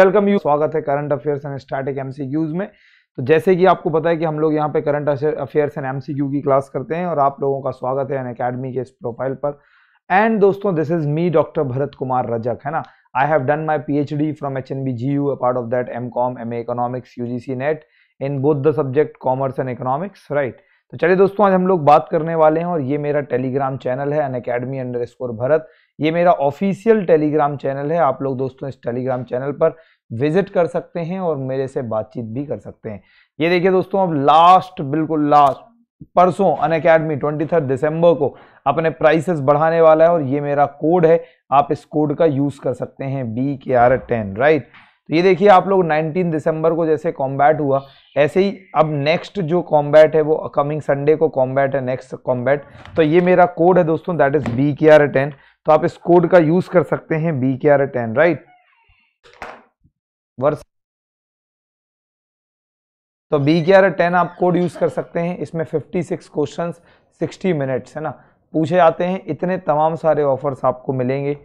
Welcome you स्वागत है current affairs and static MCQs में तो जैसे कि आपको पता है कि हम लोग यहाँ पे करंट अफेयर्स एंड एमसीक्यू की क्लास करते हैं और आप लोगों का स्वागत है एन अकेडमी के इस प्रोफाइल पर एंड दोस्तों this is me doctor Bharat Kumar Rajak है ना I have done my P H D from H N B G U a part of that M Com M A economics U G C NET in both the subject commerce and economics right तो चलिए दोस्तों आज हम लोग बात करने वाले हैं और ये मेरा टेलीग्राम चैनल है Unacademy underscore Bharat ये मेरा ऑफिशियल टेलीग्राम चैनल है आप लोग दोस्तों इस टेलीग्राम चैनल पर विजिट कर सकते हैं और मेरे से बातचीत भी कर सकते हैं ये देखिए दोस्तों अब लास्ट बिल्कुल लास्ट परसों अन अकेडमी ट्वेंटी दिसंबर को अपने प्राइसेस बढ़ाने वाला है और ये मेरा कोड है आप इस कोड का यूज़ कर सकते हैं B K R ten right तो ये देखिए आप लोग 19 दिसंबर को जैसे कॉम्बैट हुआ ऐसे ही अब नेक्स्ट जो कॉम्बैट है वो कमिंग संडे को कॉम्बैट है नेक्स्ट कॉम्बैट तो ये मेरा कोड है दोस्तों that is B K R ten तो आप इस कोड का यूज कर सकते हैं B K R ten right वर्ष तो बी के आर टेन आप कोड यूज कर सकते हैं इसमें 56 क्वेश्चन सिक्सटी मिनट्स है ना पूछे जाते हैं इतने तमाम सारे ऑफर्स आपको मिलेंगे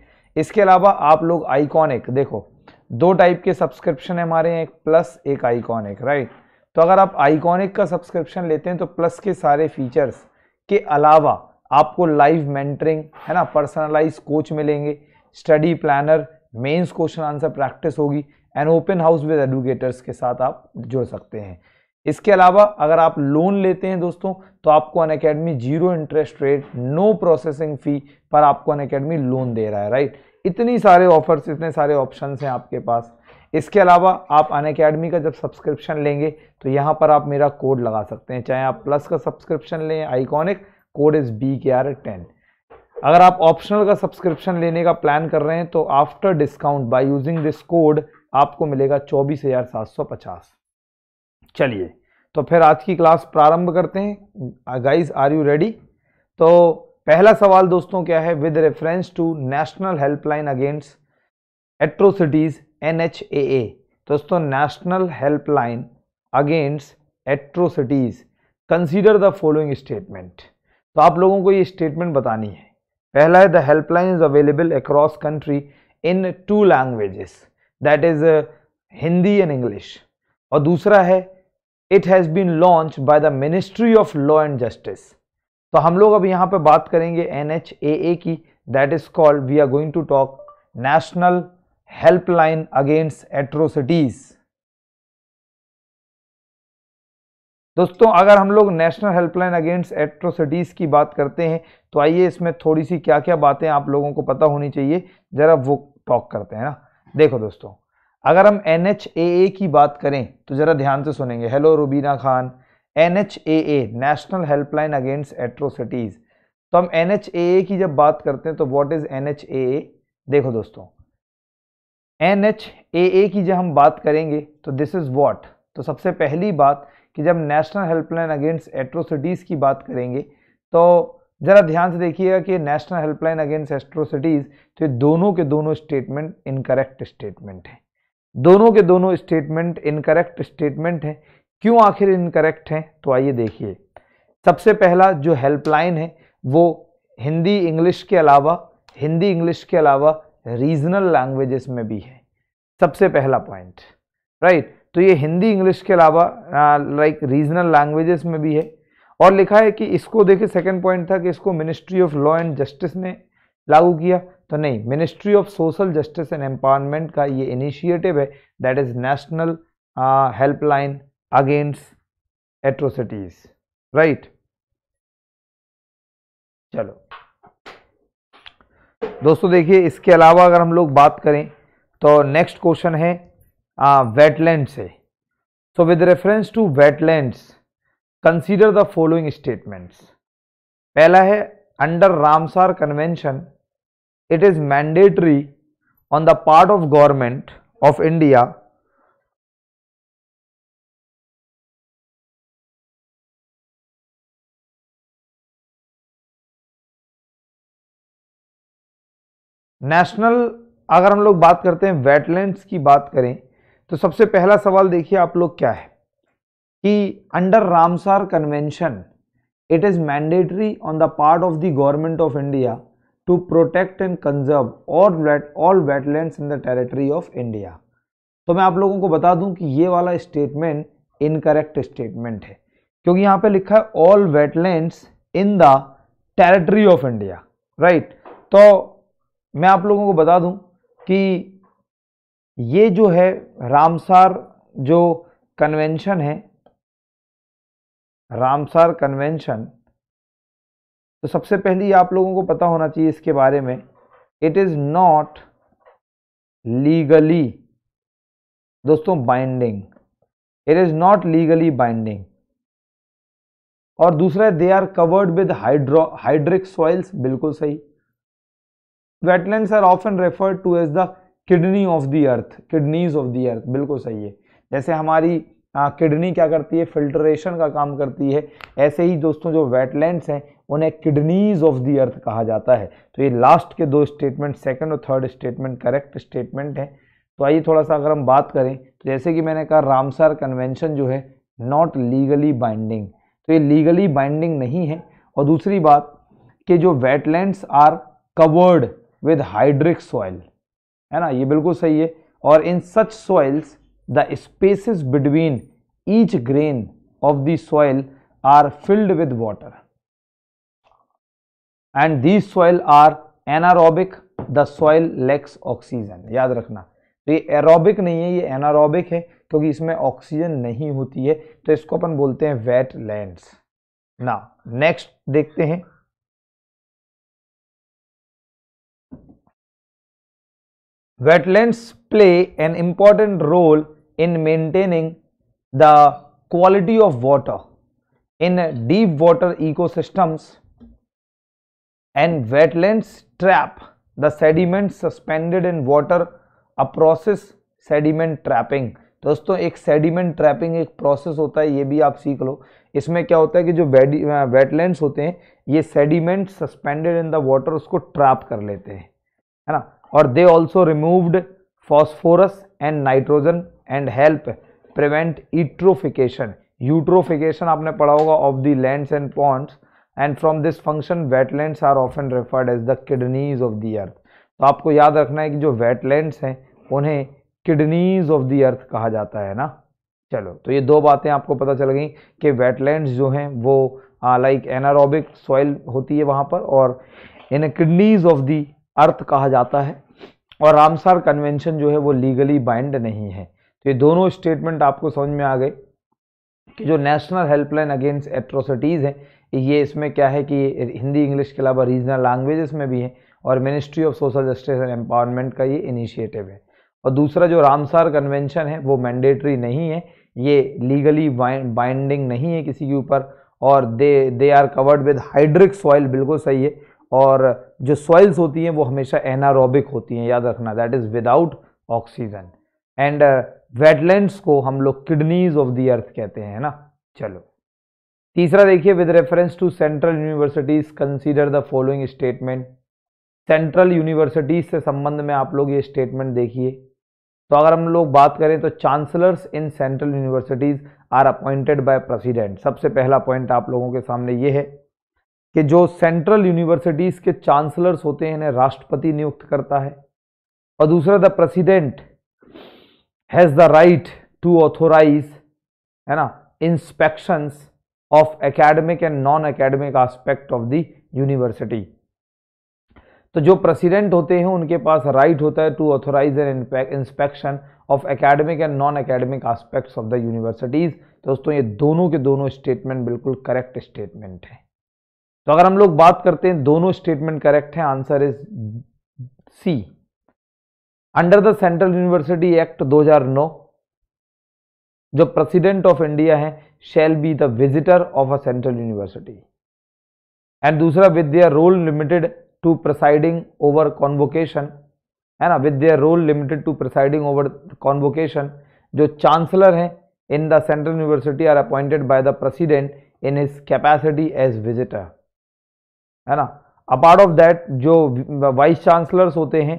इसके अलावा आप लोग आइकॉनिक देखो दो टाइप के सब्सक्रिप्शन है हमारे एक प्लस एक आइकॉनिक राइट तो अगर आप आइकॉनिक का सब्सक्रिप्शन लेते हैं तो प्लस के सारे फीचर्स के अलावा आपको लाइव मेंटरिंग है ना पर्सनलाइज कोच मिलेंगे study planner mains question answer practice होगी and open house with educators के साथ आप जुड़ सकते हैं इसके अलावा अगर आप लोन लेते हैं दोस्तों तो आपको Unacademy zero interest rate no processing fee पर आपको अन अकेडमी लोन दे रहा है राइट इतनी सारे ऑफर्स इतने सारे ऑप्शन हैं आपके पास इसके अलावा आप अन अकेडमी का जब सब्सक्रिप्शन लेंगे तो यहाँ पर आप मेरा कोड लगा सकते हैं चाहे आप प्लस का सब्सक्रिप्शन लें iconic code is B K R ten अगर आप ऑप्शनल का सब्सक्रिप्शन लेने का प्लान कर रहे हैं तो after discount by using this code आपको मिलेगा चौबीस हज़ार सात सौ पचास चलिए तो फिर आज की क्लास प्रारंभ करते हैं गाइज आर यू रेडी तो पहला सवाल दोस्तों क्या है with reference to national helpline against atrocities N H A A दोस्तों national helpline against atrocities consider the following statement तो आप लोगों को ये स्टेटमेंट बतानी है पहला है the helpline is available across country in two languages that is Hindi and English और दूसरा है it has been launch by the ministry of law and justice तो हम लोग अब यहाँ पे बात करेंगे एन की that is called we are going to talk national helpline against atrocities दोस्तों अगर हम लोग नेशनल हेल्पलाइन अगेंस्ट एट्रोसिटीज की बात करते हैं तो आइए इसमें थोड़ी सी क्या क्या बातें आप लोगों को पता होनी चाहिए जरा वो टॉक करते हैं ना देखो दोस्तों अगर हम एन की बात करें तो ज़रा ध्यान से सुनेंगे hello Rubina Khan N national helpline against atrocities तो हम एन की जब बात करते हैं तो वॉट इज़ एन देखो दोस्तों एन की जब हम बात करेंगे तो दिस इज़ वॉट तो सबसे पहली बात कि जब नेशनल हेल्पलाइन अगेंस्ट एट्रोसिटीज़ की बात करेंगे तो ज़रा ध्यान से देखिएगा कि नेशनल हेल्पलाइन अगेंस्ट एट्रोसिटीज़ तो ये दोनों के दोनों स्टेटमेंट इनकरेक्ट स्टेटमेंट हैं दोनों के दोनों स्टेटमेंट इनकरेक्ट स्टेटमेंट हैं क्यों आखिर इनकरेक्ट हैं तो आइए देखिए सबसे पहला जो हेल्पलाइन है वो हिंदी इंग्लिश के अलावा हिंदी इंग्लिश के अलावा रीजनल लैंग्वेजेस में भी है सबसे पहला पॉइंट राइट तो ये हिंदी इंग्लिश के अलावा लाइक रीजनल लैंग्वेजेस में भी है और लिखा है कि इसको देखिए सेकंड पॉइंट था कि इसको ministry of law and justice ने लागू किया तो नहीं ministry of social justice and empowerment का ये इनिशिएटिव है that is national helpline against atrocities right चलो दोस्तों देखिए इसके अलावा अगर हम लोग बात करें तो नेक्स्ट क्वेश्चन है वेटलैंड से so with reference to wetland consider the following statements पहला है under Ramsar convention it is mandatory on the part of government of India national अगर हम लोग बात करते हैं वेटलैंड्स की बात करें तो सबसे पहला सवाल देखिए आप लोग क्या है कि under Ramsar convention it is mandatory on the part of the government of India to protect and conserve all all wetlands in the the of India तो मैं आप लोगों को बता दूं कि ये वाला स्टेटमेंट इनकरेक्ट स्टेटमेंट है क्योंकि यहाँ पे लिखा है all wetlands in the territory of India right तो मैं आप लोगों को बता दूं कि ये जो है रामसार जो कन्वेंशन है रामसार कन्वेंशन तो सबसे पहले आप लोगों को पता होना चाहिए इसके बारे में इट इज़ नॉट लीगली दोस्तों binding it is not legally binding और दूसरा they are covered with hydro hydric soils बिल्कुल सही wetland are often referred to as the kidney of the earth kidneys of the earth बिल्कुल सही है जैसे हमारी किडनी क्या करती है फिल्ट्रेशन का काम करती है ऐसे ही दोस्तों जो वेटलैंड्स हैं उन्हें किडनीज ऑफ दी अर्थ कहा जाता है तो ये लास्ट के दो स्टेटमेंट सेकंड और थर्ड स्टेटमेंट करेक्ट स्टेटमेंट है तो आइए थोड़ा सा अगर हम बात करें तो जैसे कि मैंने कहा रामसार कन्वेंशन जो है नॉट लीगली बाइंडिंग तो ये लीगली बाइंडिंग नहीं है और दूसरी बात कि जो wetlands are covered with hydric soil है ना ये बिल्कुल सही है और in such soils the spaces between each grain of the soil are filled with water and the soil are anaerobic the soil lacks oxygen याद रखना तो ये एरोबिक नहीं है ये एनारोबिक है क्योंकि इसमें ऑक्सीजन नहीं होती है तो इसको अपन बोलते हैं वेट लैंड ना नेक्स्ट देखते हैं Wetlands play an important role in maintaining the quality of water in deep water ecosystems and wetlands trap the sediments suspended in water a process sediment trapping दोस्तों एक सेडिमेंट ट्रैपिंग एक process होता है ये भी आप सीख लो इसमें क्या होता है कि जो वेटलैंड्स होते हैं ये sediment suspended in the water उसको ट्रैप कर लेते हैं है ना और they also removed phosphorus and nitrogen and help prevent eutrophication eutrophication आपने पढ़ा होगा of the land and ponds and from this function wetland are often referred as the kidneys of the earth तो आपको याद रखना है कि जो वेटलैंड्स हैं उन्हें किडनीज ऑफ दी अर्थ कहा जाता है ना चलो तो ये दो बातें आपको पता चल गई कि वेटलैंड्स जो हैं वो लाइक एनारोबिक सॉइल होती है वहाँ पर और इन किडनीज ऑफ दी अर्थ कहा जाता है और रामसार कन्वेंशन जो है वो लीगली बाइंड नहीं है तो ये दोनों स्टेटमेंट आपको समझ में आ गए कि जो नेशनल हेल्पलाइन अगेंस्ट एट्रोसिटीज़ हैं ये इसमें क्या है कि हिंदी इंग्लिश के अलावा रीजनल लैंग्वेजेस में भी हैं और ministry of social justice and empowerment का ये इनिशिएटिव है और दूसरा जो रामसार कन्वेंशन है वो मैंडेटरी नहीं है ये लीगली बाइंडिंग नहीं है किसी के ऊपर और they they are covered with hydric soil बिल्कुल सही है और जो सॉइल्स होती हैं वो हमेशा एनारोबिक होती हैं याद रखना that is without oxygen and wetlands को हम लोग किडनीज ऑफ द अर्थ कहते हैं ना चलो तीसरा देखिए with reference to central universities consider the following statement central universities से संबंध में आप लोग ये स्टेटमेंट देखिए तो अगर हम लोग बात करें तो chancellors in central universities are appointed by president सबसे पहला पॉइंट आप लोगों के सामने ये है कि जो सेंट्रल यूनिवर्सिटीज़ के चांसलर्स होते हैं इन्हें राष्ट्रपति नियुक्त करता है और दूसरा the president has the right to authorise है ना inspections of academic and non academic aspect of the university तो जो प्रेसिडेंट होते हैं उनके पास राइट होता है to authorise an inspection of academic and non academic aspects of the universities तो दोस्तों ये दोनों के दोनों स्टेटमेंट बिल्कुल करेक्ट स्टेटमेंट है तो अगर हम लोग बात करते हैं दोनों स्टेटमेंट करेक्ट है answer is C under the central university act 2009 जो प्रेसिडेंट ऑफ इंडिया है shall be the visitor of a central university and दूसरा with their role limited to presiding over convocation है ना with their role limited to presiding over convocation जो chancellor है in the central university are appointed by the president in his capacity as visitor है ना apart of that जो vice chancellors होते हैं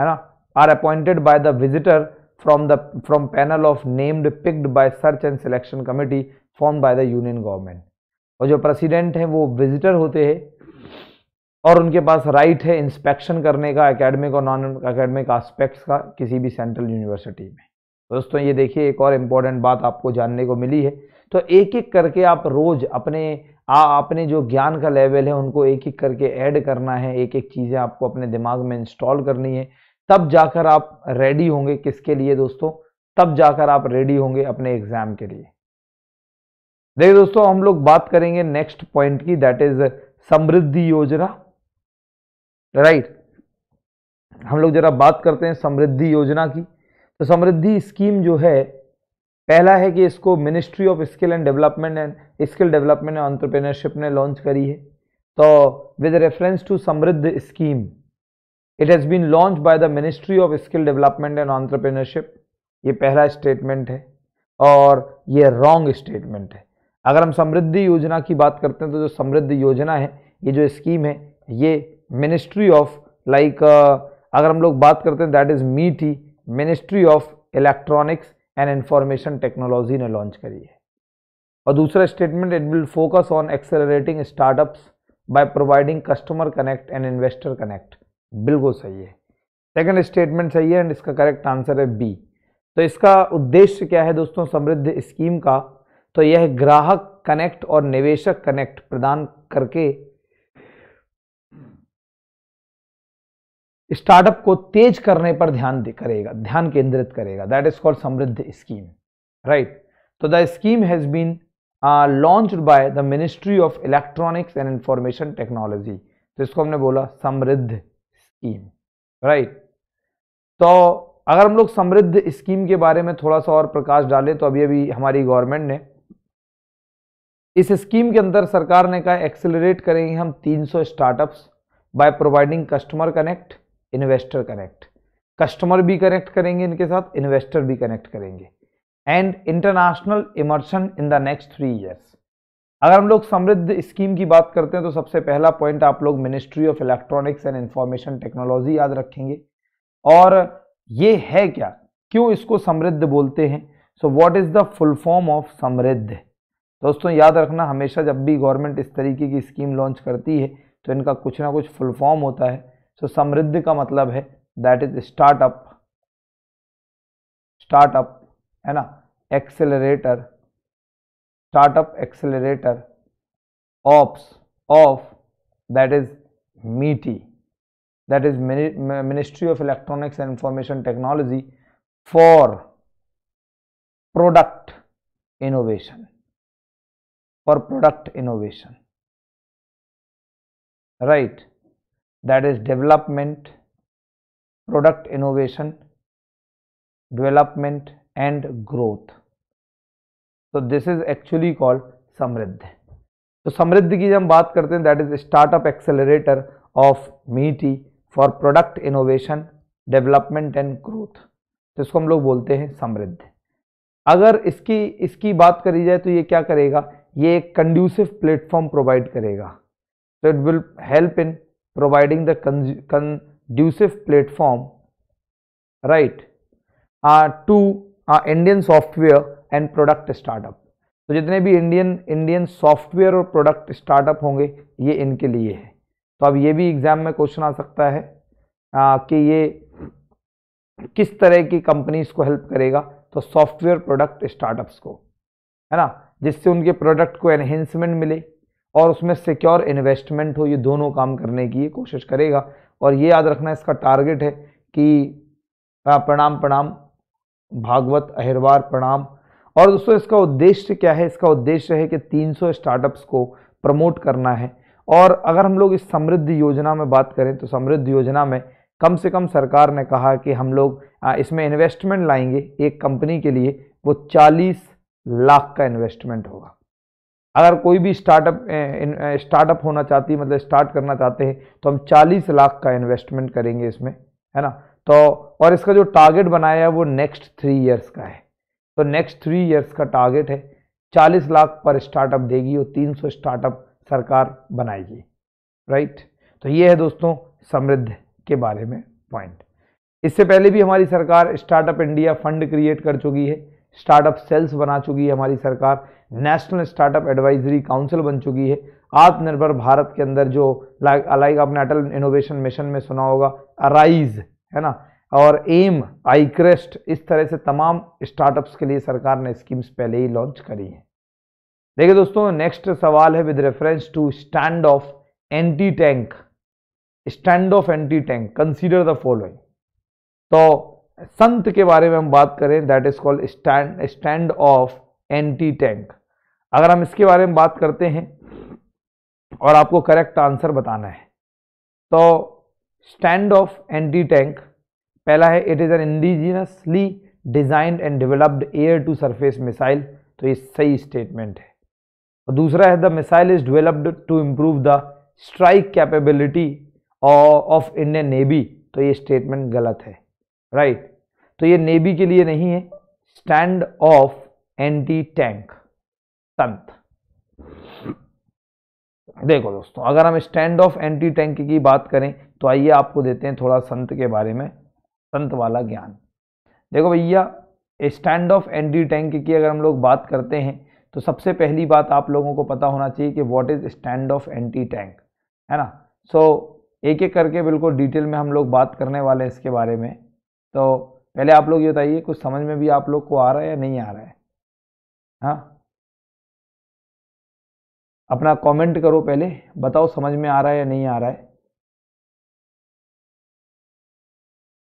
है ना are appointed by the visitor from the from panel of named picked by search and selection committee form by the union government और जो president हैं वो विजिटर होते हैं और उनके पास राइट है इंस्पेक्शन करने का एकेडमिक और नॉन एकेडमिक आस्पेक्ट्स का किसी भी सेंट्रल यूनिवर्सिटी में दोस्तों ये देखिए एक और इम्पॉर्टेंट बात आपको जानने को मिली है तो एक एक करके आप रोज़ अपने आ हाँ, आपने जो ज्ञान का लेवल है उनको एक एक करके ऐड करना है एक एक चीज़ें आपको अपने दिमाग में इंस्टॉल करनी है तब जाकर आप रेडी होंगे किसके लिए दोस्तों तब जाकर आप रेडी होंगे अपने एग्जाम के लिए देखिए दोस्तों हम लोग बात करेंगे नेक्स्ट पॉइंट की दैट इज समृद्धि योजना राइट हम लोग जरा बात करते हैं समृद्धि योजना की तो समृद्धि स्कीम जो है पहला है कि इसको ministry of skill and development and skill development and entrepreneurship ने लॉन्च करी है तो with reference to Samridh scheme it has been launch by the ministry of skill development and entrepreneurship ये पहला स्टेटमेंट है और ये रॉन्ग स्टेटमेंट है अगर हम समृद्धि योजना की बात करते हैं तो जो समृद्ध योजना है ये जो स्कीम है ये मिनिस्ट्री ऑफ लाइक अगर हम लोग बात करते हैं that is MeitY ministry of electronics and information technology ने लॉन्च करी है और दूसरा statement it will focus on accelerating startups by providing customer connect and investor connect बिल्कुल सही है सेकंड स्टेटमेंट सही है एंड इसका करेक्ट आंसर है बी तो इसका उद्देश्य क्या है दोस्तों समृद्ध स्कीम का तो यह ग्राहक कनेक्ट और निवेशक कनेक्ट प्रदान करके स्टार्टअप को तेज करने पर ध्यान करेगा ध्यान केंद्रित करेगा that is called Samridh scheme right तो the scheme has been launch by the ministry of electronics and information technology तो इसको हमने बोला समृद्ध स्कीम राइट तो अगर हम लोग समृद्ध स्कीम के बारे में थोड़ा सा और प्रकाश डालें तो अभी अभी हमारी गवर्नमेंट ने इस स्कीम के अंदर सरकार ने कहा एक्सेलरेट करेंगे हम 300 startups by providing customer connect investor connect customer भी कनेक्ट करेंगे इनके साथ इन्वेस्टर भी कनेक्ट करेंगे and international immersion in the next three years अगर हम लोग समृद्ध स्कीम की बात करते हैं तो सबसे पहला पॉइंट आप लोग ministry of electronics and information technology याद रखेंगे और ये है क्या क्यों इसको समृद्ध बोलते हैं so what is the full form of Samridh दोस्तों याद रखना हमेशा जब भी गवर्नमेंट इस तरीके की स्कीम लॉन्च करती है तो इनका कुछ ना कुछ फुल फॉर्म होता है सो समृद्धि का मतलब है दैट इज स्टार्टअप स्टार्टअप है ना accelerator startup accelerator ops of that is MeitY that is ministry of electronics and information technology for product innovation for product innovation right right. That is development product innovation development and growth तो this is actually called Samridh तो समृद्ध की जब हम बात करते हैं that is startup accelerator of MeitY for product innovation development and growth तो इसको हम लोग बोलते हैं समृद्ध अगर इसकी इसकी बात करी जाए तो ये क्या करेगा ये एक कंड्यूसिव प्लेटफॉर्म प्रोवाइड करेगा तो it will help in providing the conducive platform right uh, to uh, Indian software and product startup. तो जितने भी इंडियन इंडियन सॉफ्टवेयर और प्रोडक्ट स्टार्टअप होंगे ये इनके लिए है तो अब ये भी एग्ज़ाम में क्वेश्चन आ सकता है आ, कि ये किस तरह की कंपनीज को हेल्प करेगा तो सॉफ्टवेयर प्रोडक्ट स्टार्टअप्स को है ना जिससे उनके प्रोडक्ट को एनहेंसमेंट मिले और उसमें सिक्योर इन्वेस्टमेंट हो ये दोनों काम करने की कोशिश करेगा और ये याद रखना इसका टारगेट है कि प्रणाम प्रणाम भागवत अहिरवार प्रणाम और दोस्तों इसका उद्देश्य क्या है इसका उद्देश्य है कि 300 स्टार्टअप्स को प्रमोट करना है और अगर हम लोग इस समृद्ध योजना में बात करें तो समृद्ध योजना में कम से कम सरकार ने कहा कि हम लोग इसमें इन्वेस्टमेंट लाएंगे एक कंपनी के लिए वो 40 लाख का इन्वेस्टमेंट होगा अगर कोई भी स्टार्टअप स्टार्टअप होना चाहती है मतलब स्टार्ट करना चाहते हैं तो हम 40 लाख का इन्वेस्टमेंट करेंगे इसमें है ना तो और इसका जो टारगेट बनाया है वो नेक्स्ट थ्री ईयर्स का है तो नेक्स्ट थ्री ईयर्स का टारगेट है 40 लाख पर स्टार्टअप देगी और 300 स्टार्टअप सरकार बनाएगी राइट तो ये है दोस्तों समृद्ध के बारे में पॉइंट इससे पहले भी हमारी सरकार स्टार्टअप इंडिया फंड क्रिएट कर चुकी है स्टार्टअप सेल्स बना चुकी है हमारी सरकार नेशनल स्टार्टअप एडवाइजरी काउंसिल बन चुकी है आत्मनिर्भर भारत के अंदर जो लाइक आपने अटल इनोवेशन मिशन में सुना होगा अराइज है ना और एम आई क्रेस्ट इस तरह से तमाम स्टार्टअप्स के लिए सरकार ने स्कीम्स पहले ही लॉन्च करी हैं देखिए दोस्तों नेक्स्ट सवाल है with reference to stand off anti tank stand off anti tank consider the following तो संत के बारे में हम बात करें that is called stand stand off anti tank अगर हम इसके बारे में बात करते हैं और आपको करेक्ट आंसर बताना है तो स्टैंड ऑफ एंटी टैंक पहला है it is an indigenously designed and developed air to surface missile तो ये सही स्टेटमेंट है और दूसरा है the missile is developed to improve the strike capability of Indian navy तो ये स्टेटमेंट गलत है राइट right? तो ये नेवी के लिए नहीं है स्टैंड ऑफ एंटी टैंक संत देखो दोस्तों अगर हम स्टैंड ऑफ एंटी टैंक की बात करें तो आइए आपको देते हैं थोड़ा संत के बारे में संत वाला ज्ञान देखो भैया स्टैंड ऑफ एंटी टैंक की अगर हम लोग बात करते हैं तो सबसे पहली बात आप लोगों को पता होना चाहिए कि what is stand off anti tank है ना सो so, एक एक करके बिल्कुल डिटेल में हम लोग बात करने वाले हैं इसके बारे में तो पहले आप लोग ये बताइए कुछ समझ में भी आप लोग को आ रहा है या नहीं आ रहा है हाँ अपना कमेंट करो पहले बताओ समझ में आ रहा है या नहीं आ रहा है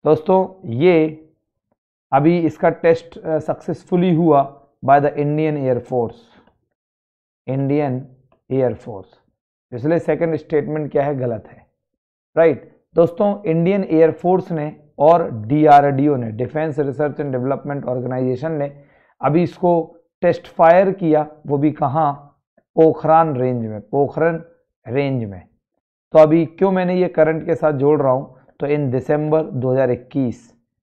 दोस्तों ये अभी इसका टेस्ट सक्सेसफुली हुआ by the Indian air force Indian air force इसलिए सेकंड स्टेटमेंट क्या है गलत है राइट right. दोस्तों इंडियन एयरफोर्स ने और डीआरडीओ ने defence research and development organisation ने अभी इसको टेस्ट फायर किया वो भी कहाँ पोखरान रेंज में पोखरन रेंज में तो अभी क्यों मैंने ये करंट के साथ जोड़ रहा हूँ तो इन दिसंबर 2021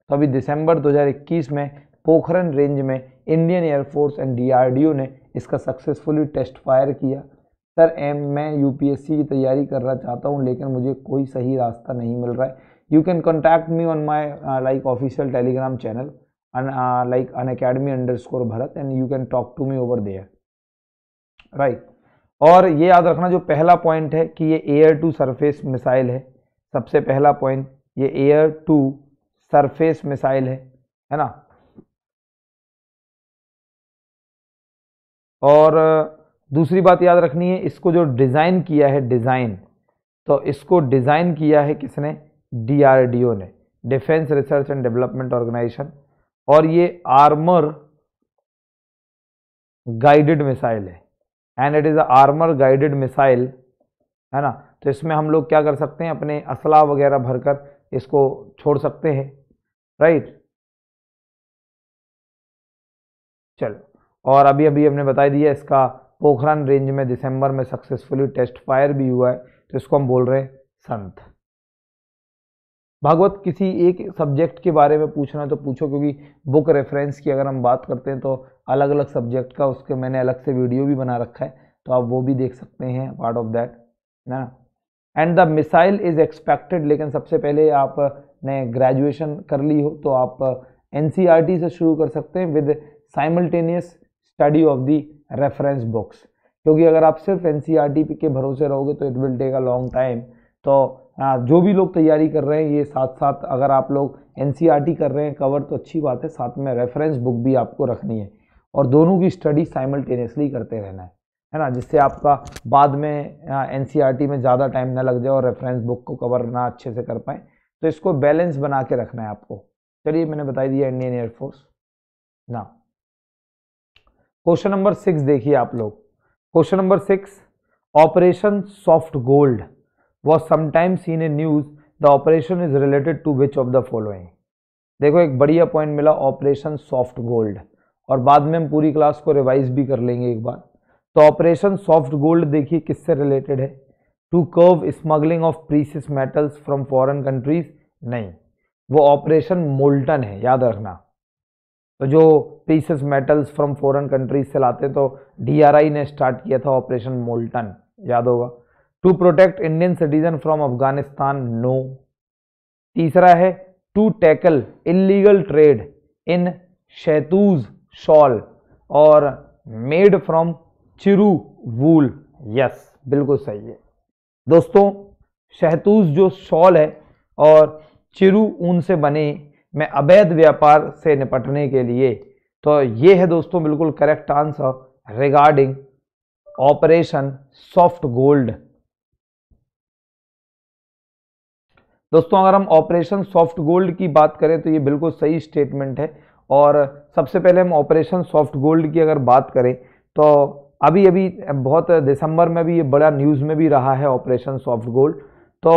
तो अभी दिसंबर 2021 में पोखरन रेंज में इंडियन एयरफोर्स एंड डी ने इसका सक्सेसफुली टेस्ट फायर किया सर एम मैं यू की तैयारी करना चाहता हूँ लेकिन मुझे कोई सही रास्ता नहीं मिल रहा है you can contact me on my like official Telegram channel like Unacademy underscore Bharat and you can talk to me over there right और ये याद रखना जो पहला पॉइंट है कि ये एयर टू सरफेस मिसाइल है सबसे पहला पॉइंट ये एयर टू सरफेस मिसाइल है है ना और दूसरी बात याद रखनी है इसको जो डिज़ाइन किया है डिज़ाइन तो इसको डिज़ाइन किया है किसने डीआरडीओ ने defence research and development organisation और ये आर्मर गाइडेड मिसाइल है and it is a armour guided missile है ना तो इसमें हम लोग क्या कर सकते हैं अपने असला वगैरह भरकर इसको छोड़ सकते हैं राइट चलो और अभी अभी हमने बता दिया इसका पोखरन रेंज में दिसंबर में सक्सेसफुली टेस्ट फायर भी हुआ है तो इसको हम बोल रहे हैं संत भागवत किसी एक सब्जेक्ट के बारे में पूछना तो पूछो क्योंकि बुक रेफरेंस की अगर हम बात करते हैं तो अलग अलग सब्जेक्ट का उसके मैंने अलग से वीडियो भी बना रखा है तो आप वो भी देख सकते हैं पार्ट ऑफ दैट ना and the missile is expected लेकिन सबसे पहले आप ने ग्रेजुएशन कर ली हो तो आप एन e से शुरू कर सकते हैं with simultaneous study of the reference books क्योंकि अगर आप सिर्फ एन e के भरोसे रहोगे तो it will take a long time तो जो भी लोग तैयारी कर रहे हैं ये साथ साथ अगर आप लोग एन e कर रहे हैं कवर तो अच्छी बात है साथ में रेफरेंस बुक भी आपको रखनी है और दोनों की स्टडी साइमल्टेनियसली करते रहना है है ना जिससे आपका बाद में एन e में ज़्यादा टाइम ना लग जाए और रेफरेंस बुक को कवर ना अच्छे से कर पाए तो इसको बैलेंस बना के रखना है आपको चलिए मैंने बता दिया इंडियन एयरफोर्स ना क्वेश्चन नंबर सिक्स देखिए आप लोग question number six operation soft gold was sometimes seen a news the operation is related to which of the following देखो एक बढ़िया पॉइंट मिला ऑपरेशन सॉफ्ट गोल्ड और बाद में हम पूरी क्लास को रिवाइज भी कर लेंगे एक बार तो ऑपरेशन सॉफ्ट गोल्ड देखिए किससे रिलेटेड है to curb smuggling of precious metals from foreign countries नहीं वो ऑपरेशन मोल्टन है याद रखना तो जो precious metals from foreign countries से लाते तो डी ने स्टार्ट किया था ऑपरेशन मोल्टन याद होगा to protect Indian citizen from Afghanistan no तीसरा है to tackle illegal trade in shahtoosh shawl और made from chiru wool yes बिल्कुल सही है दोस्तों शहतूज जो शॉल है और चिरू ऊन से बने में अवैध व्यापार से निपटने के लिए तो ये है दोस्तों बिल्कुल correct answer regarding operation soft gold दोस्तों अगर हम ऑपरेशन सॉफ्ट गोल्ड की बात करें तो ये बिल्कुल सही स्टेटमेंट है और सबसे पहले हम ऑपरेशन सॉफ्ट गोल्ड की अगर बात करें तो अभी अभी बहुत दिसंबर में भी ये बड़ा न्यूज़ में भी रहा है ऑपरेशन सॉफ्ट गोल्ड तो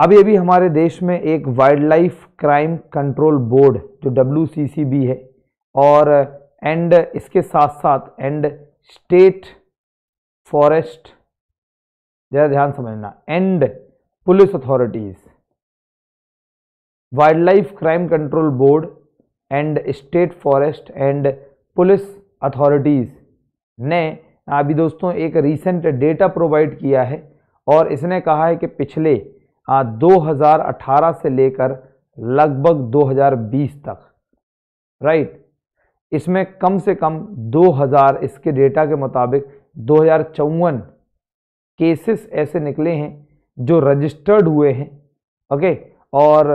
अभी अभी हमारे देश में एक wildlife crime control board जो डब्ल्यू है और एंड इसके साथ साथ एंड स्टेट फॉरेस्ट ज़रा ध्यान समझना and police authorities wildlife crime control board and state forest and police authorities ने अभी दोस्तों एक रीसेंट डेटा प्रोवाइड किया है और इसने कहा है कि पिछले 2018 से लेकर लगभग 2020 तक राइट इसमें कम से कम 2000 इसके डेटा के मुताबिक दो केसेस ऐसे निकले हैं जो रजिस्टर्ड हुए हैं ओके और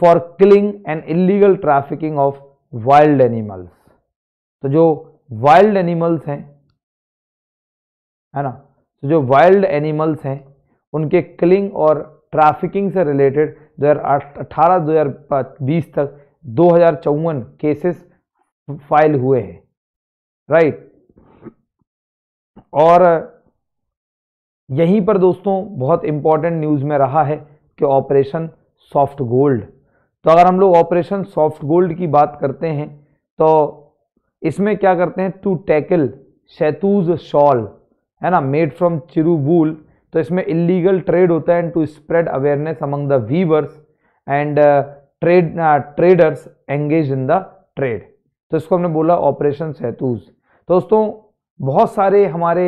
for killing and illegal trafficking of wild animals तो जो वाइल्ड एनिमल्स हैं है ना तो जो वाइल्ड एनिमल्स हैं उनके किलिंग और ट्रैफिकिंग से रिलेटेड दो हजार बीस तक दो हजार चौवन केसेस फाइल हुए हैं राइट और यहीं पर दोस्तों बहुत इंपॉर्टेंट न्यूज़ में रहा है कि ऑपरेशन सॉफ्ट गोल्ड तो अगर हम लोग ऑपरेशन सॉफ्ट गोल्ड की बात करते हैं तो इसमें क्या करते हैं टू टैकल शैतूज शॉल है ना मेड फ्रॉम चिरूबूल तो इसमें इलीगल ट्रेड होता है and to spread awareness among the weavers and trade traders engage in the trade तो इसको हमने बोला ऑपरेशन सैतूज तो दोस्तों बहुत सारे हमारे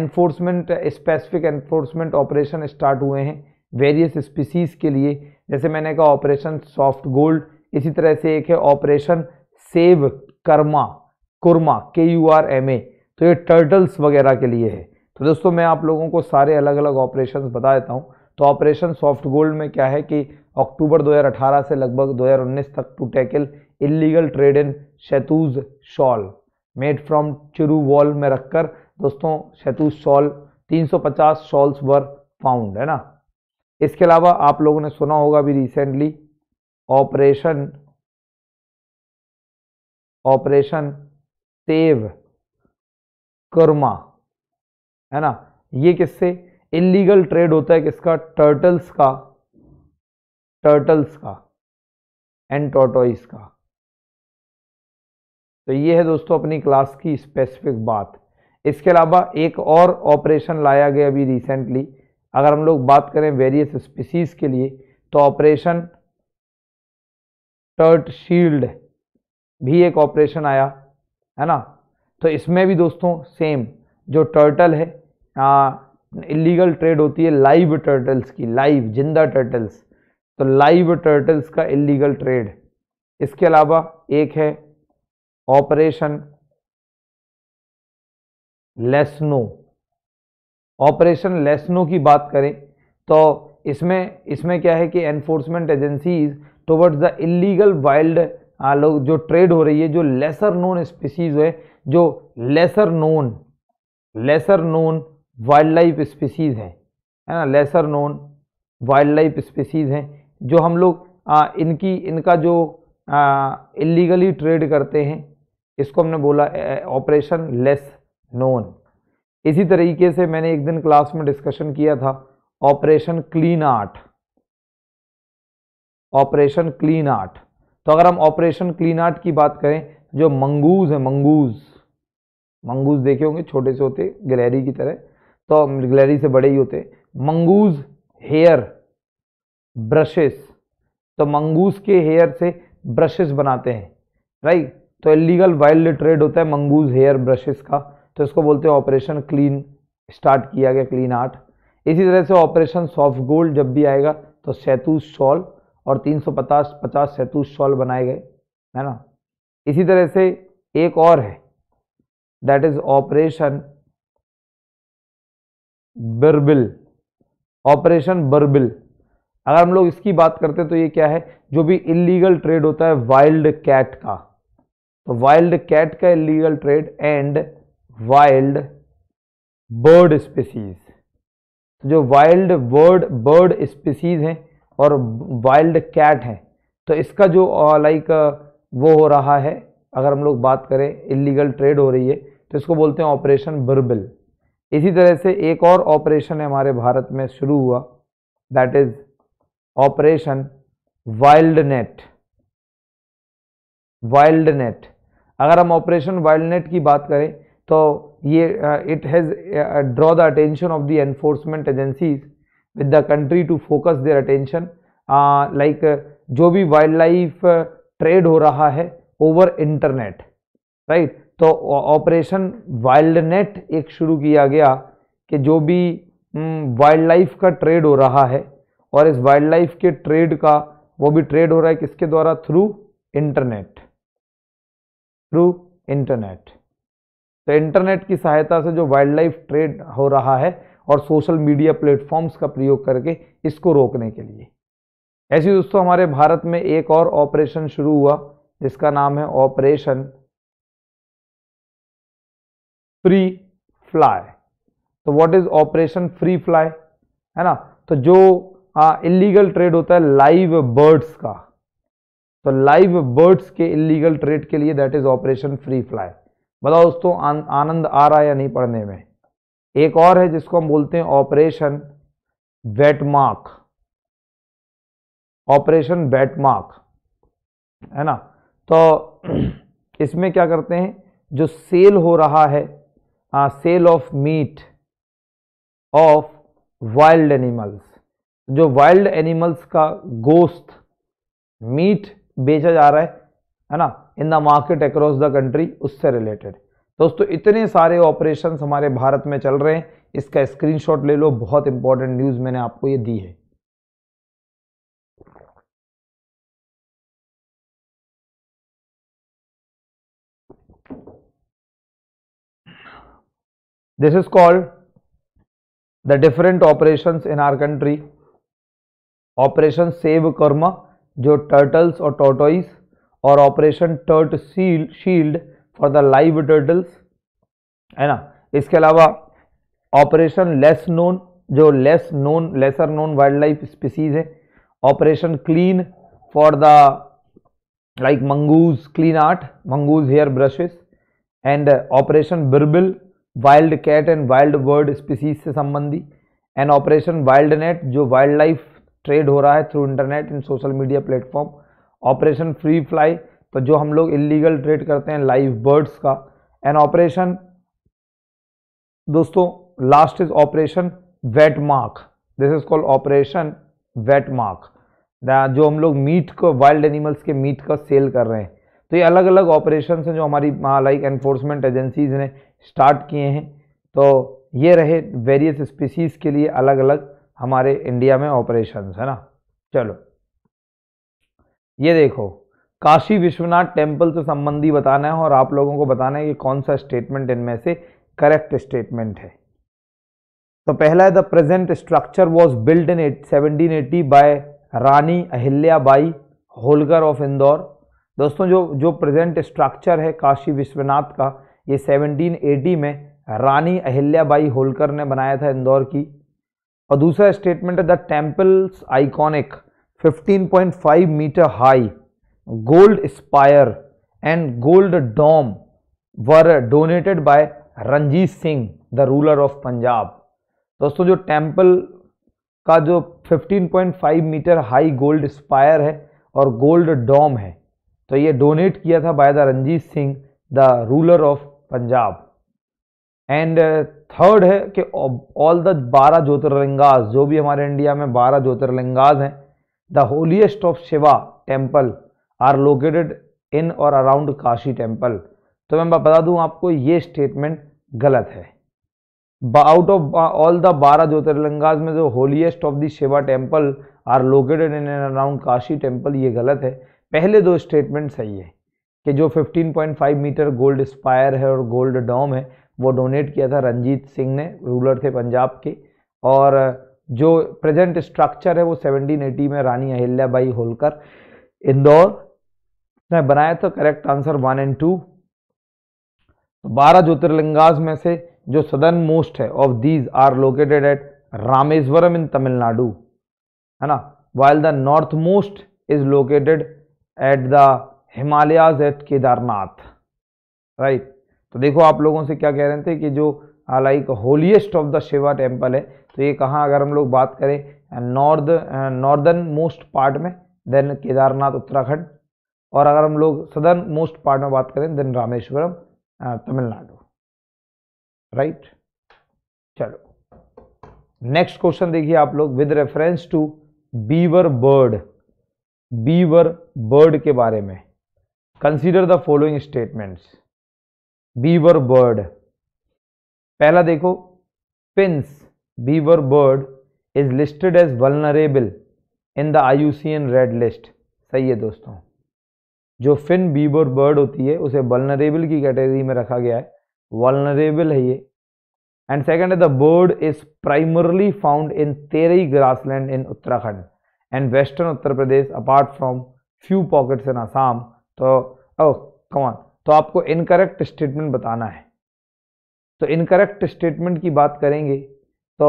enforcement specific enforcement operation start हुए हैं वेरियस स्पीसीज़ के लिए जैसे मैंने कहा ऑपरेशन सॉफ्ट गोल्ड इसी तरह से एक है ऑपरेशन सेव कर्मा कुर्मा के यू आर एम ए तो ये टर्टल्स वगैरह के लिए है तो दोस्तों मैं आप लोगों को सारे अलग अलग ऑपरेशन बता देता हूँ तो ऑपरेशन सॉफ्ट गोल्ड में क्या है कि अक्टूबर 2018 से लगभग 2019 तक to tackle illegal trade in shahtoosh shawl made from chiru wool में रखकर दोस्तों shahtoosh shawl 350 shawls were found है ना इसके अलावा आप लोगों ने सुना होगा अभी recently operation operation save karma है ना ये किससे इलीगल ट्रेड होता है किसका टर्टल्स का टर्टल्स का एंड टोटोइस का तो ये है दोस्तों अपनी क्लास की स्पेसिफिक बात इसके अलावा एक और ऑपरेशन लाया गया अभी रिसेंटली अगर हम लोग बात करें वेरियस स्पीसीज के लिए तो ऑपरेशन टर्ट शील्ड भी एक ऑपरेशन आया है ना तो इसमें भी दोस्तों सेम जो टर्टल है आ, इलीगल ट्रेड होती है लाइव टर्टल्स की लाइव जिंदा टर्टल्स तो लाइव टर्टल्स का इलीगल ट्रेड इसके अलावा एक है ऑपरेशन लेसनो ऑपरेशन लेसनो की बात करें तो इसमें इसमें क्या है कि enforcement agencies towards the illegal wild लोग जो ट्रेड हो रही है जो लेसर नोन स्पीसीज है जो lesser known lesser known wildlife species हैं है ना lesser known wildlife species हैं जो हम लोग आ, इनकी इनका जो इलीगली ट्रेड करते हैं इसको हमने बोला ऑपरेशन लेस नोन इसी तरीके से मैंने एक दिन क्लास में डिस्कशन किया था operation clean art operation clean art तो अगर हम ऑपरेशन क्लीन आर्ट की बात करें जो मंगूज है मंगूज मंगूज देखे होंगे छोटे से होते गलेरी की तरह तो गलेरी से बड़े ही होते मंगूज हेयर ब्रशेस तो मंगूज के हेयर से ब्रशेस बनाते हैं राइट तो इलीगल वाइल्ड ट्रेड होता है मंगूज हेयर ब्रशेस का तो इसको बोलते हैं ऑपरेशन क्लीन स्टार्ट किया गया क्लीन आर्ट इसी तरह से ऑपरेशन सॉफ्ट गोल्ड जब भी आएगा तो सैतूस शॉल और तीन सौ पचास पचास सैतूस शॉल बनाए गए है ना इसी तरह से एक और है that is operation birbil operation birbil अगर हम लोग इसकी बात करते हैं तो ये क्या है जो भी इलीगल ट्रेड होता है वाइल्ड कैट का तो वाइल्ड कैट का illegal trade and wild bird species तो जो वाइल्ड बर्ड बर्ड स्पीसीज हैं और वाइल्ड कैट हैं तो इसका जो लाइक वो हो रहा है अगर हम लोग बात करें इलीगल ट्रेड हो रही है तो इसको बोलते हैं ऑपरेशन बर्बिल इसी तरह से एक और ऑपरेशन है हमारे भारत में शुरू हुआ that is operation wild net wild net अगर हम ऑपरेशन वाइल्ड नेट की बात करें तो ये it has draw the attention of the enforcement agencies with the country to focus their attention like जो भी वाइल्ड लाइफ ट्रेड हो रहा है ओवर इंटरनेट राइट तो ऑपरेशन वाइल्ड नेट एक शुरू किया गया कि जो भी वाइल्ड um, लाइफ का ट्रेड हो रहा है और इस वाइल्ड लाइफ के ट्रेड का वो भी ट्रेड हो रहा है किसके द्वारा थ्रू इंटरनेट थ्रू इंटरनेट तो इंटरनेट की सहायता से जो वाइल्ड लाइफ ट्रेड हो रहा है और सोशल मीडिया प्लेटफॉर्म्स का प्रयोग करके इसको रोकने के लिए ऐसे दोस्तों हमारे भारत में एक और ऑपरेशन शुरू हुआ जिसका नाम है ऑपरेशन फ्री फ्लाई तो what is operation free fly है ना तो जो इलीगल ट्रेड होता है लाइव बर्ड्स का तो लाइव बर्ड्स के इलीगल ट्रेड के लिए that is operation free fly बताओ दोस्तों आनंद आ रहा है या नहीं पढ़ने में एक और है जिसको हम बोलते हैं ऑपरेशन वेटमार्क ऑपरेशन वेटमार्क है ना तो इसमें क्या करते हैं जो सेल हो रहा है uh, sale of meat of wild animals जो वाइल्ड एनिमल्स का गोश्त मीट बेचा जा रहा है है ना in the market across the country उससे रिलेटेड दोस्तों इतने सारे ऑपरेशन हमारे भारत में चल रहे हैं इसका स्क्रीनशॉट ले लो बहुत इंपॉर्टेंट न्यूज़ मैंने आपको ये दी है this is called the different operations in our country operation save karma जो टर्टल्स और टोटोइस और operation turtshield shield for the live turtles है ना इसके अलावा ऑपरेशन लेस नोन जो less known lesser known wildlife species है operation clean for the like mongoose clean art mongoose hair brushes and operation birbil wild cat and wild bird species से संबंधी and operation wild net जो wildlife trade हो रहा है through internet and social media platform operation free fly तो जो हम लोग इलीगल ट्रेड करते हैं लाइव बर्ड्स का एंड ऑपरेशन दोस्तों last is operation wet mark this is called operation wet mark जो हम लोग मीट को वाइल्ड एनिमल्स के मीट का सेल कर रहे हैं तो ये अलग अलग ऑपरेशन हैं जो हमारी हाँ, लाइक एनफोर्समेंट एजेंसीज ने स्टार्ट किए हैं तो ये रहे वेरियस स्पीसीज़ के लिए अलग अलग हमारे इंडिया में ऑपरेशन है ना चलो ये देखो काशी विश्वनाथ टेम्पल से संबंधी बताना है और आप लोगों को बताना है कि कौन सा स्टेटमेंट इनमें से करेक्ट स्टेटमेंट है तो पहला है the present structure was build in seventeen eighty by Rani Ahilyabai Holkar of Indore दोस्तों जो जो प्रेजेंट स्ट्रक्चर है काशी विश्वनाथ का ये 1780 में रानी अहिल्याबाई होलकर ने बनाया था इंदौर की और दूसरा स्टेटमेंट है the temples iconic 15.5 meter high gold spire and gold dome were donated by Ranjit Singh the ruler of Punjab दोस्तों जो टेम्पल का जो 15.5 मीटर हाई गोल्ड स्पायर है और गोल्ड डॉम है तो ये डोनेट किया था by the Ranjit Singh the ruler of Punjab and third है कि ऑल द बारह ज्योतिर्लिंगाज जो भी हमारे इंडिया में बारह ज्योतिर्लिंगाज हैं The holiest of Shiva temple are located in or around Kashi temple. तो मैं बता दूं आपको ये स्टेटमेंट गलत है आउट ऑफ ऑल द बारह ज्योतिर्लिंगाज में जो holiest of the Shiva temple are located in and around Kashi temple ये गलत है पहले दो स्टेटमेंट सही है कि जो 15.5 मीटर गोल्ड स्पायर है और गोल्ड डॉम है वो डोनेट किया था रंजीत सिंह ने रूलर थे पंजाब के और जो प्रेजेंट स्ट्रक्चर है वो 1780 में रानी अहिल्याबाई होलकर इंदौर ने बनाया तो correct answer one and two तो बारह ज्योतिर्लिंगाज में से जो सदर्न मोस्ट है of these are located at Rameswaram in Tamil Nadu है ना while the northmost is located at the Himalayas at Kedarnath right तो देखो आप लोगों से क्या कह रहे थे कि जो like holiest of the Shiva temple है तो ये कहाँ अगर हम लोग बात करें नॉर्द नॉर्दर्न मोस्ट पार्ट में देन केदारनाथ उत्तराखंड और अगर हम लोग सदर्न मोस्ट पार्ट में बात करें देन रामेश्वरम तमिलनाडु राइट चलो नेक्स्ट क्वेश्चन देखिए आप लोग with reference to weaver bird weaver bird के बारे में consider the following statements weaver bird पहला देखो पिंस weaver bird is listed as vulnerable in the IUCN red list सही है दोस्तों जो फिन बीबर बर्ड होती है उसे वलनरेबल की कैटेगरी में रखा गया है वलनरेबल है ये एंड सेकेंड है the bird is primarily found in Terai land in Uttarakhand and western Uttar Pradesh apart from few pockets in Assam तो ओ oh, कमान तो आपको इनकरेक्ट स्टेटमेंट बताना है तो इनकरेक्ट स्टेटमेंट की बात करेंगे तो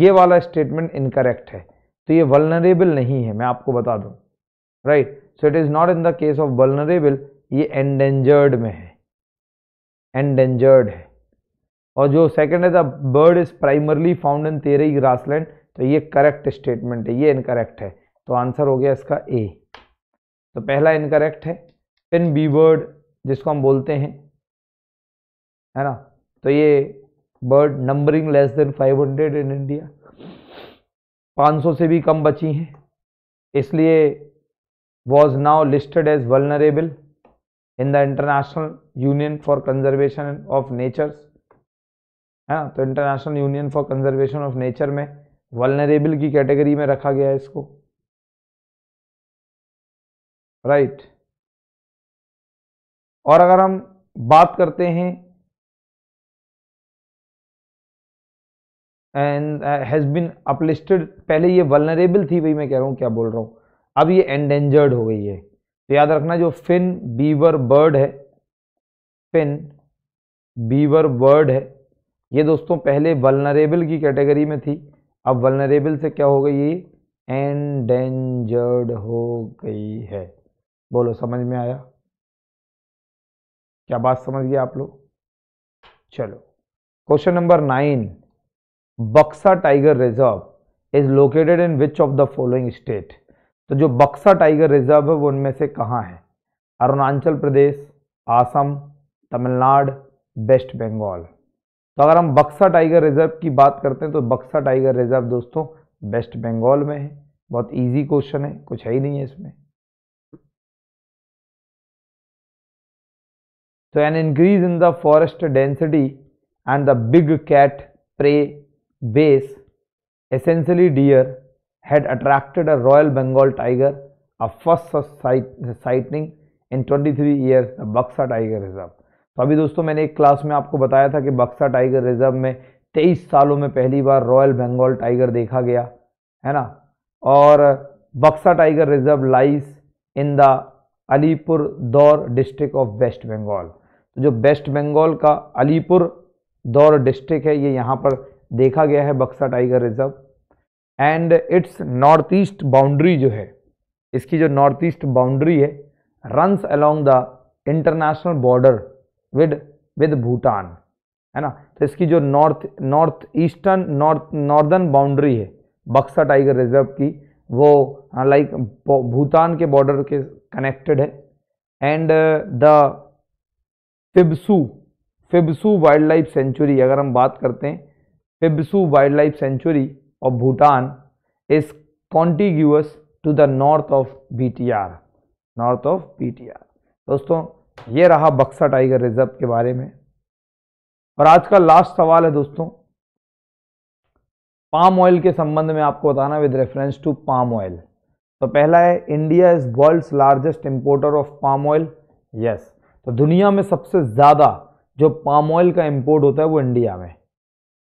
ये वाला स्टेटमेंट इनकरेक्ट है तो ये वलनरेबल नहीं है मैं आपको बता दूं right so it is not in the case of vulnerable ये एंडेंजर्ड में है एंडेंजर्ड है और जो सेकंड है the bird is primarily found in Terai grassland तो ये करेक्ट स्टेटमेंट है ये इनकरेक्ट है तो आंसर हो गया इसका ए तो पहला इनकरेक्ट है पिन बी वर्ड जिसको हम बोलते हैं है ना तो ये bird numbering less than 500 in India 500 से भी कम बची हैं इसलिए was now listed as vulnerable in the international union for conservation of natures है ना तो international union for conservation of nature में वलनरेबल की कैटेगरी में रखा गया है इसको राइट right. और अगर हम बात करते हैं एंड हैज़ बिन अपलिस्टेड पहले ये वलनरेबल थी भाई मैं कह रहा हूँ क्या बोल रहा हूँ अब ये एंडेंजर्ड हो गई है तो याद रखना जो फिन बीवर बर्ड है फिन बीवर बर्ड है ये दोस्तों पहले वलनरेबल की कैटेगरी में थी अब वलनरेबल से क्या हो गई ये एंडेंजर्ड हो गई है बोलो समझ में आया क्या बात समझ गया आप लोग चलो question number nine Buxa tiger reserve is located in which of the following state तो जो बक्सा टाइगर रिजर्व है वो उनमें से कहाँ है अरुणाचल प्रदेश आसम तमिलनाडु वेस्ट बंगाल तो अगर हम बक्सा टाइगर रिजर्व की बात करते हैं तो बक्सा टाइगर रिजर्व दोस्तों वेस्ट बंगाल में है बहुत इजी क्वेश्चन है कुछ है ही नहीं है इसमें तो an increase in the forest density and the big cat prey base, essentially deer, had attracted a Royal Bengal tiger, a first sight, sighting in 23 years the Buxa tiger reserve तो अभी दोस्तों मैंने एक क्लास में आपको बताया था कि बक्सा टाइगर रिजर्व में 23 सालों में पहली बार रॉयल बंगाल टाइगर देखा गया है ना और Buxa tiger reserve lies in the Alipurduar district of waste Bengal तो जो वेस्ट बंगाल का अलीपुर दौर डिस्ट्रिक्ट है ये यहाँ पर देखा गया है Buxa tiger reserve and its north east boundary जो है इसकी जो नॉर्थ ईस्ट बाउंड्री है runs along the international border with with Bhutan है ना तो इसकी जो north north eastern north northern boundary है बक्सा टाइगर रिजर्व की वो लाइक हाँ, भूटान के बॉर्डर के कनेक्टेड है and the Phibsoo Phibsoo wildlife sanctuary अगर हम बात करते हैं Phibsoo Bhutan Wildlife Sanctuary to the north of B T R north of B T R दोस्तों ये रहा बक्सा टाइगर रिजर्व के बारे में और आज का लास्ट सवाल है दोस्तों पाम ऑयल के संबंध में आपको बताना with reference to palm oil तो पहला है India is world's largest importer of palm oil yes तो दुनिया में सबसे ज़्यादा जो पाम ऑयल का इंपोर्ट होता है वो इंडिया में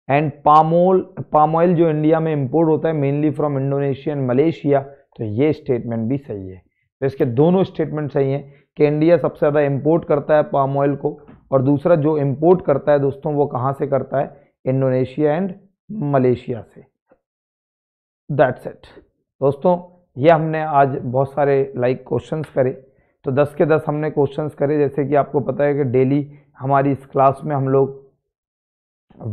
एंड पामोल पाम ऑयल जो इंडिया में इम्पोर्ट होता है mainly from Indonesia and Malaysia तो ये स्टेटमेंट भी सही है तो इसके दोनों स्टेटमेंट सही हैं कि इंडिया सबसे ज़्यादा इम्पोर्ट करता है पाम ऑयल को और दूसरा जो इम्पोर्ट करता है दोस्तों वो कहाँ से करता है इंडोनेशिया एंड मलेशिया से दैट्स इट दोस्तों ये हमने आज बहुत सारे लाइक like क्वेश्चंस करे तो 10 के 10 हमने क्वेश्चंस करे जैसे कि आपको पता है कि डेली हमारी इस क्लास में हम लोग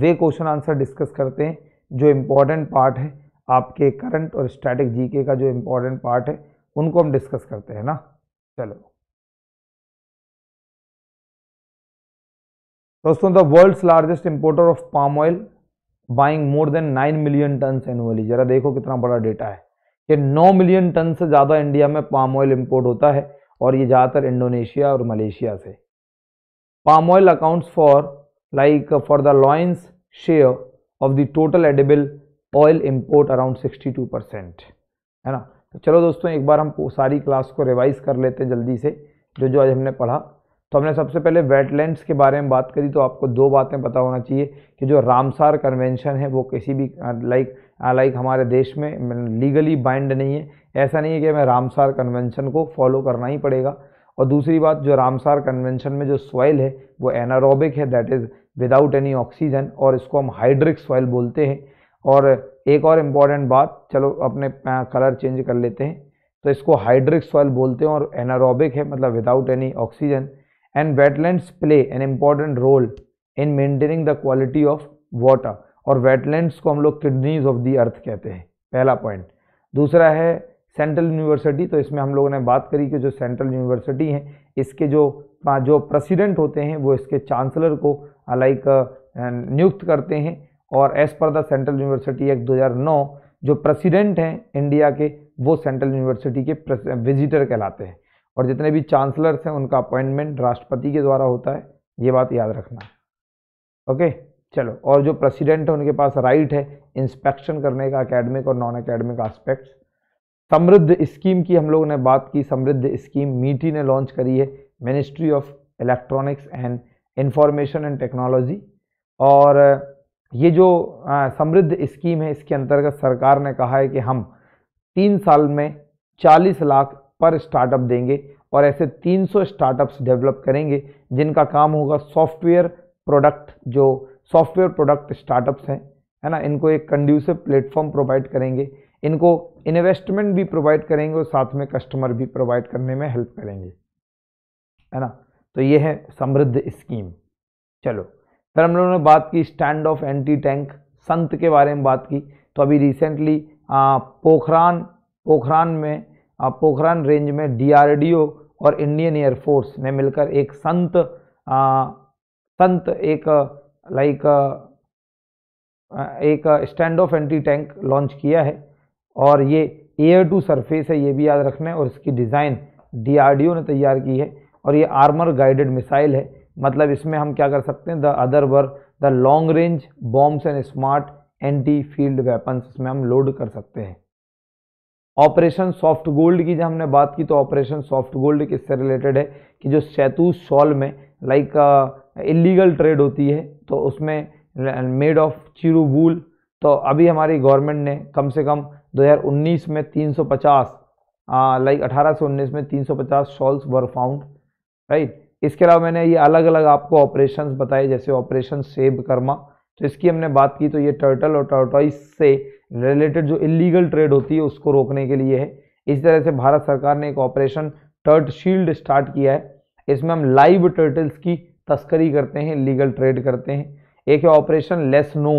वे क्वेश्चन आंसर डिस्कस करते हैं जो इम्पॉर्टेंट पार्ट है आपके करंट और स्टैटिक जीके का जो इम्पॉर्टेंट पार्ट है उनको हम डिस्कस करते हैं ना चलो दोस्तों the world's largest importer of palm oil buying more than nine million tonne annually जरा देखो कितना बड़ा डेटा है कि नौ मिलियन टन से ज़्यादा इंडिया में पाम ऑयल इम्पोर्ट होता है और ये ज़्यादातर इंडोनेशिया और मलेशिया से palm oil accounts for like uh, for the loins share of the total edible oil import around 62 percent है ना तो चलो दोस्तों एक बार हम सारी क्लास को रिवाइज कर लेते हैं जल्दी से जो जो आज हमने पढ़ा तो हमने सबसे पहले वेटलैंड्स के बारे में बात करी तो आपको दो बातें पता होना चाहिए कि जो रामसार कन्वेंशन है वो किसी भी लाइक लाइक हमारे देश में लीगली बाइंड नहीं है ऐसा नहीं है कि हमें रामसार कन्वेंशन को फॉलो करना ही पड़ेगा और दूसरी बात जो रामसार कन्वेंशन में जो सॉइल है वो एनारोबिक है that is without any oxygen और इसको हम हाइड्रिक सॉइल बोलते हैं और एक और इम्पॉर्टेंट बात चलो अपने कलर चेंज कर लेते हैं तो इसको हाइड्रिक सॉइल बोलते हैं और एनारोबिक है मतलब without any oxygen and wetlands play an important role in maintaining the quality of water और वेटलैंड्स को हम लोग किडनीज ऑफ दी अर्थ कहते हैं पहला पॉइंट दूसरा है सेंट्रल यूनिवर्सिटी तो इसमें हम लोगों ने बात करी कि जो सेंट्रल यूनिवर्सिटी हैं इसके जो जो प्रेसिडेंट होते हैं वो इसके चांसलर को लाइक नियुक्त करते हैं और as per the central university act 2009 जो प्रेसिडेंट हैं इंडिया के वो सेंट्रल यूनिवर्सिटी के विजिटर कहलाते हैं और जितने भी चांसलर्स हैं उनका अपॉइंटमेंट राष्ट्रपति के द्वारा होता है ये बात याद रखना ओके चलो और जो प्रेसिडेंट है उनके पास राइट है इंस्पेक्शन करने का अकेडमिक और non academic aspects Samriddh scheme की हम लोगों ने बात की समृद्ध स्कीम मीटी ने लॉन्च करी है ministry of electronics and information and technology और ये जो समृद्ध स्कीम है इसके अंतर्गत सरकार ने कहा है कि हम तीन साल में 40 लाख पर स्टार्टअप देंगे और ऐसे 300 स्टार्टअप्स डेवलप करेंगे जिनका काम होगा सॉफ्टवेयर प्रोडक्ट जो सॉफ्टवेयर प्रोडक्ट स्टार्टअप्स हैं है ना इनको एक कंड्यूसिव प्लेटफॉर्म प्रोवाइड करेंगे इनको इन्वेस्टमेंट भी प्रोवाइड करेंगे और साथ में कस्टमर भी प्रोवाइड करने में हेल्प करेंगे है ना तो ये है समृद्ध स्कीम चलो फिर हम लोगों ने बात की स्टैंड ऑफ एंटी टैंक संत के बारे में बात की तो अभी रिसेंटली पोखरान पोखरान में आ, पोखरान रेंज में डी और इंडियन एयरफोर्स ने मिलकर एक संत आ, संत एक लाइक एक stand off anti tank launch किया है और ये एयर टू सरफेस है ये भी याद रखना है और इसकी डिज़ाइन डीआरडीओ ने तैयार की है और ये आर्मर गाइडेड मिसाइल है मतलब इसमें हम क्या कर सकते हैं the other were the long range bombs and smart anti field weapons इसमें हम लोड कर सकते हैं ऑपरेशन सॉफ्ट गोल्ड की जब हमने बात की तो ऑपरेशन सॉफ्ट गोल्ड किससे रिलेटेड है कि जो सैतूस शॉल में लाइक इलीगल ट्रेड होती है तो उसमें मेड ऑफ चिरू वूल तो अभी हमारी गवर्नमेंट ने कम से कम 2019 में 350 लाइक अठारह उन्नीस में 350 सॉल्स वर फाउंड राइट इसके अलावा मैंने ये अलग अलग आपको ऑपरेशन बताए जैसे ऑपरेशन सेब कर्मा तो इसकी हमने बात की तो ये टर्टल और टर्टॉइस से रिलेटेड जो इलीगल ट्रेड होती है उसको रोकने के लिए है इसी तरह से भारत सरकार ने एक ऑपरेशन टर्ट शील्ड स्टार्ट किया है इसमें हम लाइव टर्टल्स की तस्करी करते हैं लीगल ट्रेड करते हैं एक है ऑपरेशन लेस नो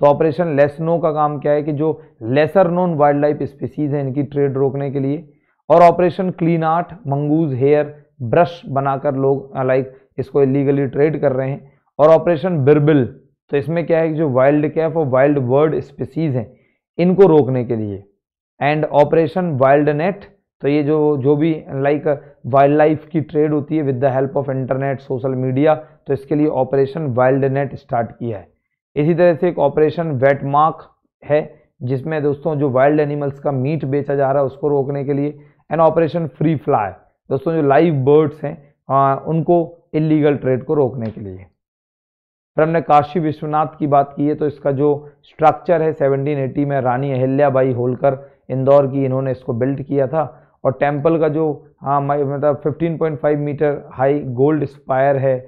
तो ऑपरेशन लेस नो का काम क्या है कि जो lesser known wildlife species हैं इनकी ट्रेड रोकने के लिए और operation clean art mongoose hair brush बनाकर लोग लाइक uh, इसको इलीगली ट्रेड कर रहे हैं और ऑपरेशन बिरबिल तो इसमें क्या है कि जो वाइल्ड कैफ और वाइल्ड वर्ड स्पीसीज हैं इनको रोकने के लिए एंड ऑपरेशन वाइल्ड नेट तो ये जो जो भी लाइक वाइल्ड लाइफ की ट्रेड होती है with the help of internet social media तो इसके लिए ऑपरेशन वाइल्ड नेट स्टार्ट किया है इसी तरह से एक ऑपरेशन वेटमार्क है जिसमें दोस्तों जो वाइल्ड एनिमल्स का मीट बेचा जा रहा है उसको रोकने के लिए एंड ऑपरेशन फ्री फ्लाई दोस्तों जो लाइव बर्ड्स हैं हाँ, उनको इलीगल ट्रेड को रोकने के लिए फिर हमने काशी विश्वनाथ की बात की है तो इसका जो स्ट्रक्चर है 1780 में रानी अहिल्याबाई होलकर इंदौर की इन्होंने इसको बिल्ड किया था और टेम्पल का जो हाँ मतलब five metre high gold spire है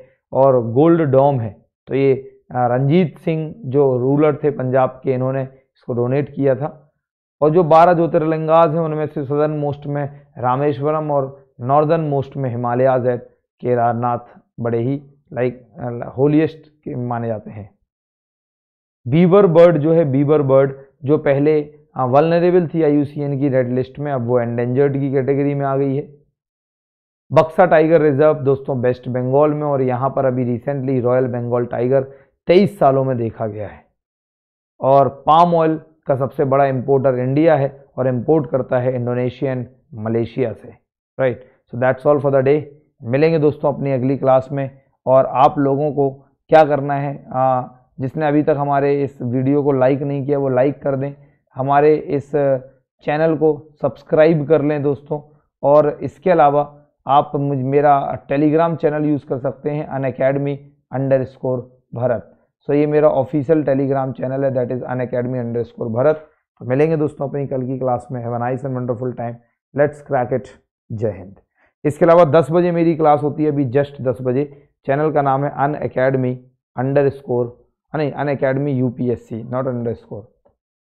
और गोल्ड डोम है तो ये रंजीत सिंह जो रूलर थे पंजाब के इन्होंने इसको डोनेट किया था और जो बारह ज्योतिर्लिंगाज हैं उनमें से सदर्न मोस्ट में रामेश्वरम और नॉर्दर्न मोस्ट में हिमालयाज है केदारनाथ बड़े ही लाइक होलीस्ट माने जाते हैं बीबर बर्ड जो है बीबर बर्ड जो पहले वलनरेबल थी आई की रेड लिस्ट में अब वो एंडेंजर्ड की कैटेगरी में आ गई है बक्सा टाइगर रिजर्व दोस्तों वेस्ट बंगाल में और यहाँ पर अभी रिसेंटली रॉयल बंगाल टाइगर तेईस सालों में देखा गया है और पाम ऑयल का सबसे बड़ा इम्पोर्टर इंडिया है और इम्पोर्ट करता है इंडोनेशियन मलेशिया से right so that's all for the day मिलेंगे दोस्तों अपनी अगली क्लास में और आप लोगों को क्या करना है आ, जिसने अभी तक हमारे इस वीडियो को लाइक नहीं किया वो लाइक कर दें हमारे इस चैनल को सब्सक्राइब कर लें दोस्तों और इसके अलावा आप मुझ मेरा टेलीग्राम चैनल यूज़ कर सकते हैं Unacademy underscore Bharat so ये मेरा ऑफिशियल टेलीग्राम चैनल है that is Unacademy underscore Bharat तो मिलेंगे दोस्तों अपनी कल की क्लास में have nice and wonderful time let's crack it Jai Hind इसके अलावा दस बजे मेरी क्लास होती है अभी जस्ट दस बजे चैनल का नाम है अन अकेडमी अंडर स्कोर नहीं Unacademy you not underscore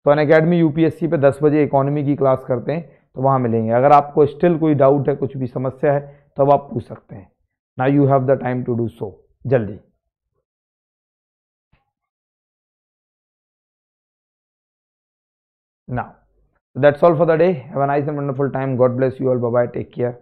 तो अन अकेडमी यू पर दस बजे इकोनॉमी की क्लास करते हैं तो वहाँ मिलेंगे अगर आपको स्टिल कोई डाउट है कुछ भी समस्या है तब तो आप पूछ सकते हैं ना you have the time to do so जल्दी now that's all for the day have a nice and wonderful time god bless you all bye bye take care